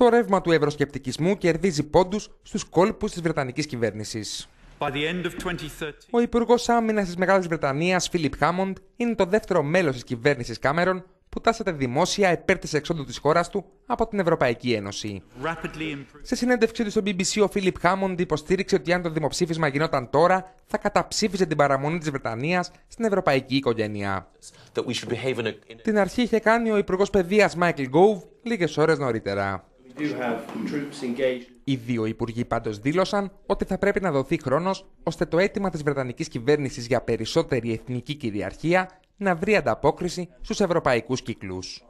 το ρεύμα του ευρωσκεπτικισμού κερδίζει πόντους στους κόλπους της Βρετανικής κυβέρνησης. Ο Υπουργός Άμυνας της Μεγάλης Βρετανίας, Φίλιπ Χάμοντ, είναι το δεύτερο μέλος της κυβέρνησης Κάμερον που τάσσεται δημόσια υπέρ της εξόδου της χώρας του από την Ευρωπαϊκή Ένωση. Σε συνέντευξή του στο BBC, ο Φίλιπ Χάμοντ υποστήριξε ότι αν το δημοψήφισμα γινόταν τώρα, θα καταψήφιζε την παραμονή της Βρετανίας στην ευρωπαϊκή οικογένεια. Την αρχή είχε κάνει ο Υπουργός Παιδείας Μάικλ Γκόβ λίγες ώρες νωρίτερα. Οι δύο υπουργοί πάντως δήλωσαν ότι θα πρέπει να δοθεί χρόνος ώστε το αίτημα της Βρετανικής κυβέρνησης για περισσότερη εθνική κυριαρχία να βρει ανταπόκριση στους ευρωπαϊκούς κύκλους.